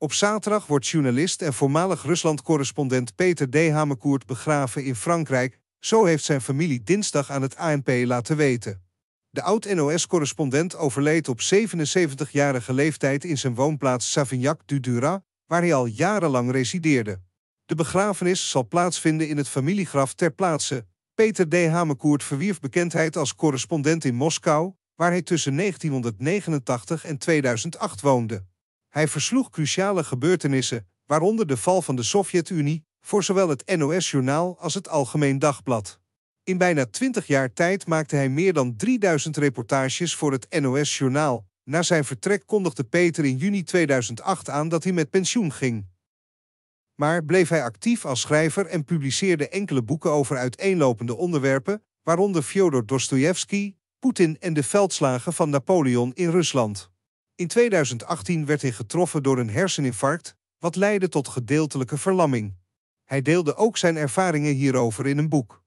Op zaterdag wordt journalist en voormalig Rusland-correspondent Peter D. Hamekoert begraven in Frankrijk, zo heeft zijn familie dinsdag aan het ANP laten weten. De oud-NOS-correspondent overleed op 77-jarige leeftijd in zijn woonplaats Savignac-du-Dura, waar hij al jarenlang resideerde. De begrafenis zal plaatsvinden in het familiegraf ter plaatse. Peter D. Hamekoert verwierf bekendheid als correspondent in Moskou, waar hij tussen 1989 en 2008 woonde. Hij versloeg cruciale gebeurtenissen, waaronder de val van de Sovjet-Unie, voor zowel het NOS-journaal als het Algemeen Dagblad. In bijna twintig jaar tijd maakte hij meer dan 3000 reportages voor het NOS-journaal. Na zijn vertrek kondigde Peter in juni 2008 aan dat hij met pensioen ging. Maar bleef hij actief als schrijver en publiceerde enkele boeken over uiteenlopende onderwerpen, waaronder Fyodor Dostoevsky, Poetin en de veldslagen van Napoleon in Rusland. In 2018 werd hij getroffen door een herseninfarct, wat leidde tot gedeeltelijke verlamming. Hij deelde ook zijn ervaringen hierover in een boek.